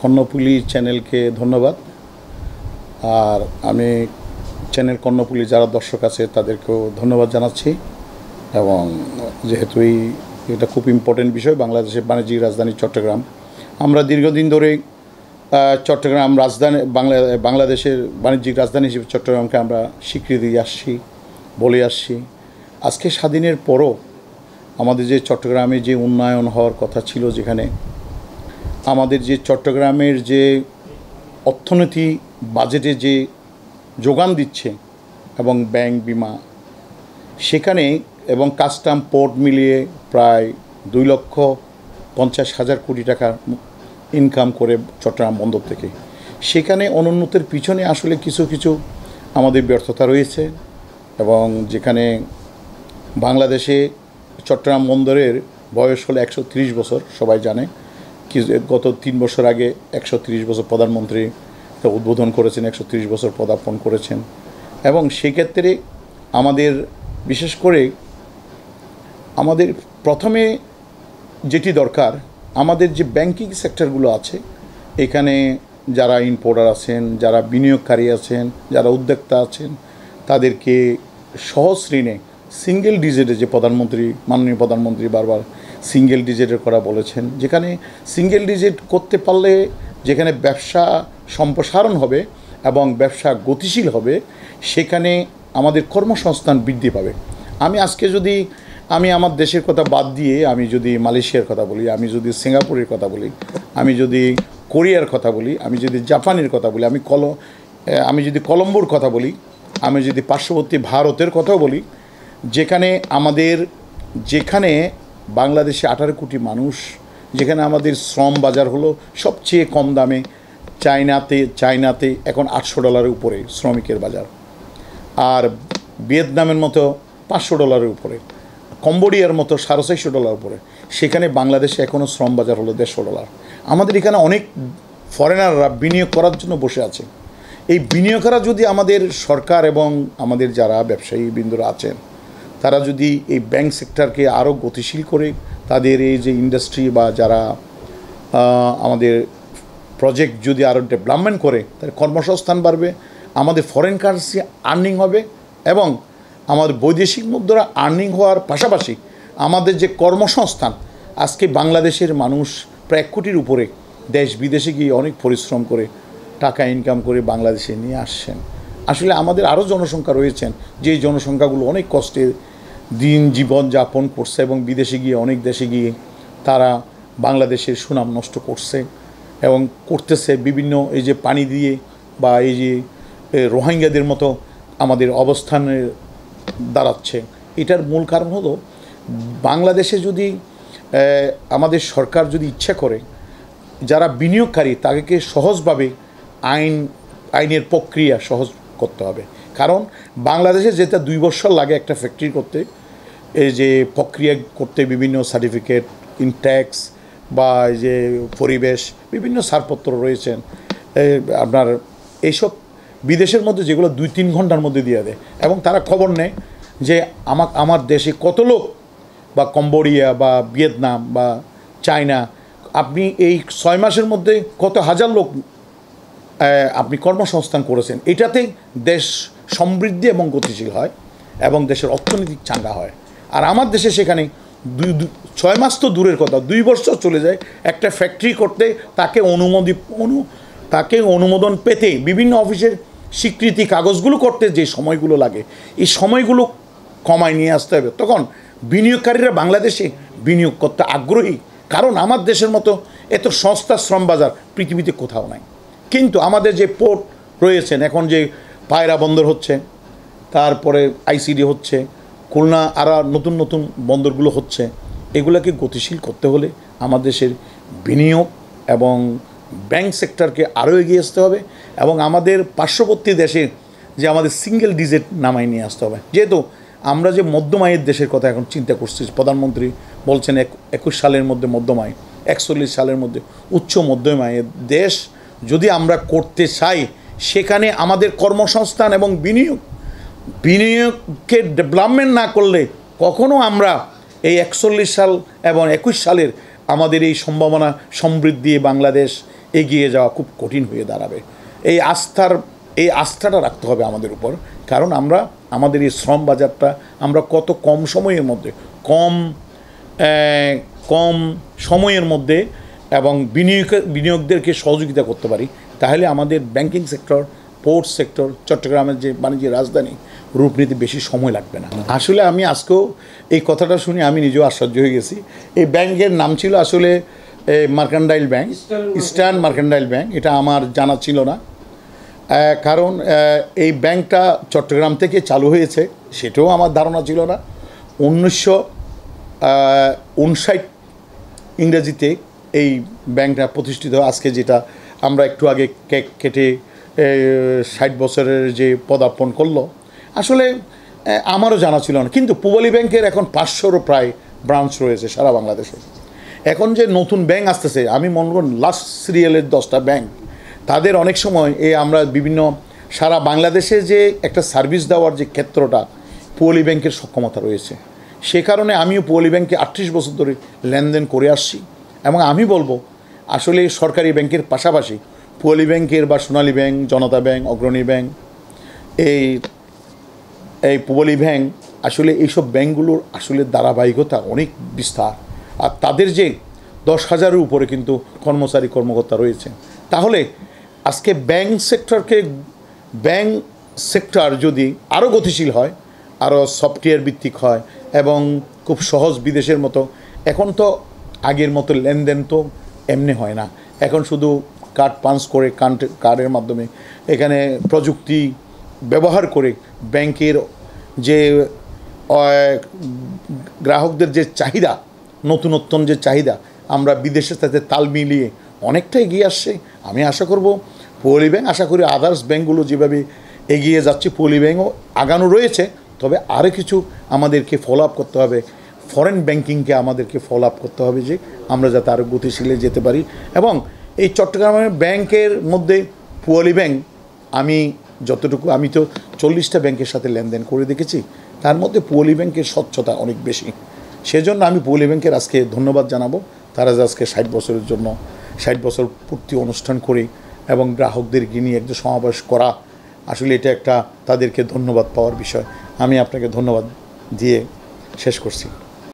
কর্ণপুলি চ্যানেলকে ধন্যবাদ আর আমি চ্যানেল কর্ণপুলি যারা দর্শক আছে তাদেরকেও ধন্যবাদ জানাচ্ছি এবং যেহেতু এই এটা খুব ইম্পর্টেন্ট বিষয় বাংলাদেশের বাণিজ্যিক রাজধানী চট্টগ্রাম আমরা দীর্ঘদিন ধরে চট্টগ্রাম রাজধানী বাংলা বাংলাদেশের বাণিজ্যিক রাজধানী হিসেবে চট্টগ্রামকে আমরা স্বীকৃতি আসছি বলে আসছি আজকে স্বাধীনের পরও আমাদের যে চট্টগ্রামে যে উন্নয়ন হওয়ার কথা ছিল যেখানে আমাদের যে চট্টগ্রামের যে অর্থনীতি বাজেটে যে যোগান দিচ্ছে এবং ব্যাংক বিমা সেখানে এবং কাস্টম পোর্ট মিলিয়ে প্রায় দুই লক্ষ পঞ্চাশ হাজার কোটি টাকার ইনকাম করে চট্টগ্রাম বন্দর থেকে সেখানে অনুন্নতির পিছনে আসলে কিছু কিছু আমাদের ব্যর্থতা রয়েছে এবং যেখানে বাংলাদেশে চট্টগ্রাম বন্দরের বয়স হলো একশো বছর সবাই জানে গত তিন বছর আগে একশো বছর প্রধানমন্ত্রী উদ্বোধন করেছেন একশো বছর পদার্পণ করেছেন এবং সেক্ষেত্রে আমাদের বিশেষ করে আমাদের প্রথমে যেটি দরকার আমাদের যে ব্যাংকিং সেক্টরগুলো আছে এখানে যারা ইম্পোর্টার আছেন যারা বিনিয়োগকারী আছেন যারা উদ্যোক্তা আছেন তাদেরকে সহজ ঋণে সিঙ্গেল ডিজিটে যে প্রধানমন্ত্রী মাননীয় প্রধানমন্ত্রী বারবার সিঙ্গেল ডিজিটের করা বলেছেন যেখানে সিঙ্গেল ডিজিট করতে পারলে যেখানে ব্যবসা সম্প্রসারণ হবে এবং ব্যবসা গতিশীল হবে সেখানে আমাদের কর্মসংস্থান বৃদ্ধি পাবে আমি আজকে যদি আমি আমার দেশের কথা বাদ দিয়ে আমি যদি মালয়েশিয়ার কথা বলি আমি যদি সিঙ্গাপুরের কথা বলি আমি যদি কোরিয়ার কথা বলি আমি যদি জাপানের কথা বলি আমি কল আমি যদি কলম্বোর কথা বলি আমি যদি পার্শ্ববর্তী ভারতের কথাও বলি যেখানে আমাদের যেখানে বাংলাদেশে আঠারো কোটি মানুষ যেখানে আমাদের শ্রম বাজার হলো সবচেয়ে কম দামে চায়নাতে চায়নাতে এখন আটশো ডলারের উপরে শ্রমিকের বাজার আর ভিয়েতনামের মতো পাঁচশো ডলারের উপরে কম্বোডিয়ার মতো সাড়ে ছয়শো ডলার উপরে সেখানে বাংলাদেশে এখনও শ্রম বাজার হলো দেড়শো ডলার আমাদের এখানে অনেক ফরেনাররা বিনিয়োগ করার জন্য বসে আছে এই বিনিয়োগরা যদি আমাদের সরকার এবং আমাদের যারা ব্যবসায়ী বিন্দুরা আছেন তারা যদি এই ব্যাংক সেক্টরকে আরও গতিশীল করে তাদের এই যে ইন্ডাস্ট্রি বা যারা আমাদের প্রজেক্ট যদি আরও ডেভেলপমেন্ট করে তাহলে কর্মসংস্থান বাড়বে আমাদের ফরেন কারেন্সি আর্নিং হবে এবং আমাদের বৈদেশিক মুদ্রা আর্নিং হওয়ার পাশাপাশি আমাদের যে কর্মসংস্থান আজকে বাংলাদেশের মানুষ প্রায় এক কোটির উপরে দেশ বিদেশে গিয়ে অনেক পরিশ্রম করে টাকা ইনকাম করে বাংলাদেশে নিয়ে আসছেন আসলে আমাদের আরও জনসংখ্যা রয়েছেন যে জনসংখ্যাগুলো অনেক কষ্টে দিন জীবন যাপন করছে এবং বিদেশে গিয়ে অনেক দেশে গিয়ে তারা বাংলাদেশের সুনাম নষ্ট করছে এবং করতেছে বিভিন্ন এই যে পানি দিয়ে বা এই যে রোহিঙ্গাদের মতো আমাদের অবস্থানে দাঁড়াচ্ছে এটার মূল কারণ হলো বাংলাদেশে যদি আমাদের সরকার যদি ইচ্ছা করে যারা বিনিয়োগকারী তাকে সহজভাবে আইন আইনের প্রক্রিয়া সহজ করতে হবে কারণ বাংলাদেশে যেটা দুই বছর লাগে একটা ফ্যাক্টরি করতে এই যে প্রক্রিয়া করতে বিভিন্ন সার্টিফিকেট ইনট্যাক্স বা এই যে পরিবেশ বিভিন্ন ছাড়পত্র রয়েছেন আপনার এইসব বিদেশের মধ্যে যেগুলো দুই তিন ঘন্টার মধ্যে দিয়ে দেয় এবং তারা খবর নেয় যে আমাক আমার দেশে কত লোক বা কম্বোডিয়া বা ভিয়েতনাম বা চায়না আপনি এই ছয় মাসের মধ্যে কত হাজার লোক আপনি কর্মসংস্থান করেছেন এটাতেই দেশ সমৃদ্ধি এবং গতিশীল হয় এবং দেশের অর্থনৈতিক চাঙ্গা হয় আর আমার দেশে সেখানে দুই ছয় মাস তো দূরের কথা দুই বছর চলে যায় একটা ফ্যাক্টরি করতে তাকে অনুমোদি অনু তাকে অনুমোদন পেতে বিভিন্ন অফিসের স্বীকৃতি কাগজগুলো করতে যে সময়গুলো লাগে এই সময়গুলো কমায় নিয়ে আসতে হবে তখন বিনিয়োগকারীরা বাংলাদেশে বিনিয়োগ করতে আগ্রহী কারণ আমার দেশের মতো এত সস্তা শ্রম বাজার পৃথিবীতে কোথাও নাই কিন্তু আমাদের যে পোর্ট রয়েছেন এখন যে পায়রা বন্দর হচ্ছে তারপরে আইসিডি হচ্ছে খুলনা আর নতুন নতুন বন্দরগুলো হচ্ছে এগুলোকে গতিশীল করতে হলে আমার দেশের বিনিয়োগ এবং ব্যাংক সেক্টরকে আরও এগিয়ে আসতে হবে এবং আমাদের পার্শ্ববর্তী দেশে যে আমাদের সিঙ্গেল ডিজিট নামায় নিয়ে আসতে হবে যেহেতু আমরা যে মধ্যম আয়ের দেশের কথা এখন চিন্তা করছি প্রধানমন্ত্রী বলছেন এক একুশ সালের মধ্যে মধ্যম আয় একচল্লিশ সালের মধ্যে উচ্চ মধ্যম আয়ের দেশ যদি আমরা করতে চাই সেখানে আমাদের কর্মসংস্থান এবং বিনিয়োগ বিনিয়োগকে ডেভেলপমেন্ট না করলে কখনো আমরা এই একচল্লিশ সাল এবং একুশ সালের আমাদের এই সম্ভাবনা সমৃদ্ধি বাংলাদেশ এগিয়ে যাওয়া খুব কঠিন হয়ে দাঁড়াবে এই আস্থার এই আস্থাটা রাখতে হবে আমাদের উপর কারণ আমরা আমাদের এই শ্রম বাজারটা আমরা কত কম সময়ের মধ্যে কম কম সময়ের মধ্যে এবং বিনিয়োগ বিনিয়োগদেরকে সহযোগিতা করতে পারি তাহলে আমাদের ব্যাংকিং সেক্টর পোর্ট সেক্টর চট্টগ্রামের যে বাণিজ্যের রাজধানী রূপ নিতে বেশি সময় লাগবে না আসলে আমি আজকেও এই কথাটা শুনে আমি নিজেও আশ্চর্য হয়ে গেছি এই ব্যাংকের নাম ছিল আসলে Mercantile Bank Eastern Mercantile Bank এটা আমার জানা ছিল না কারণ এই ব্যাংকটা চট্টগ্রাম থেকে চালু হয়েছে সেটাও আমার ধারণা ছিল না উনিশশো উনষাট ইংরেজিতে এই ব্যাংকটা প্রতিষ্ঠিত আজকে যেটা আমরা একটু আগে কেক কেটে ষাট বছরের যে পদার্পণ করলো আসলে আমারও জানা ছিল না কিন্তু পূবালী ব্যাংকের এখন পাঁচশোরও প্রায় ব্রাঞ্চ রয়েছে সারা বাংলাদেশে এখন যে নতুন ব্যাংক আসতেছে আমি মনে করুন লাস্ট সিরিয়ালের দশটা ব্যাংক তাদের অনেক সময় এ আমরা বিভিন্ন সারা বাংলাদেশে যে একটা সার্ভিস দেওয়ার যে ক্ষেত্রটা পুয়ালি ব্যাংকের সক্ষমতা রয়েছে সে কারণে আমিও পুয়ালি ব্যাংকে আটত্রিশ বছর ধরে লেনদেন করে আসছি এবং আমি বলবো আসলে সরকারি ব্যাংকের পাশাপাশি পুয়ালি ব্যাংকের বা Sonali Bank Janata Bank Agrani Bank এই এই পুবলি ব্যাংক আসলে এইসব ব্যাংকগুলোর আসলে ধারাবাহিকতা অনেক বিস্তার আর তাদের যে দশ হাজারের উপরে কিন্তু কর্মচারী কর্মকর্তা রয়েছে তাহলে আজকে ব্যাংক সেক্টরকে ব্যাংক সেক্টর যদি আরও গতিশীল হয় আরও সফটওয়্যার ভিত্তিক হয় এবং খুব সহজ বিদেশের মতো এখন তো আগের মতো লেনদেন তো এমনি হয় না এখন শুধু কার্ড পাঞ্চ করে কার্ড কার্ডের মাধ্যমে এখানে প্রযুক্তি ব্যবহার করে ব্যাংকের যে গ্রাহকদের যে চাহিদা নতুনত্তন যে চাহিদা আমরা বিদেশের সাথে তাল মিলিয়ে অনেকটা এগিয়ে আসছে আমি আশা করব পুয়ালি ব্যাংক আশা করি আদার্স ব্যাংকগুলো যেভাবে এগিয়ে যাচ্ছে পুয়ালি ব্যাংকও আগানো রয়েছে তবে আরও কিছু আমাদেরকে ফলো আপ করতে হবে ফরেন ব্যাংকিংকে আমাদেরকে ফলো আপ করতে হবে যে আমরা যাতে আরও গতিশীলে যেতে পারি এবং এই চট্টগ্রামের ব্যাংকের মধ্যে পুয়ালি ব্যাংক আমি যতটুকু আমি তো চল্লিশটা ব্যাংকের সাথে লেনদেন করে দেখেছি তার মধ্যে পুয়ালি ব্যাংকের স্বচ্ছতা অনেক বেশি সেজন্য আমি পুয়ালি ব্যাংকের আজকে ধন্যবাদ জানাবো তারা যে আজকে ষাট বছরের জন্য ষাট বছর পূর্তি অনুষ্ঠান করে এবং গ্রাহকদের গিনি একজন সমাবেশ করা আসলে এটা একটা তাদেরকে ধন্যবাদ পাওয়ার বিষয় আমি আপনাকে ধন্যবাদ দিয়ে শেষ করছি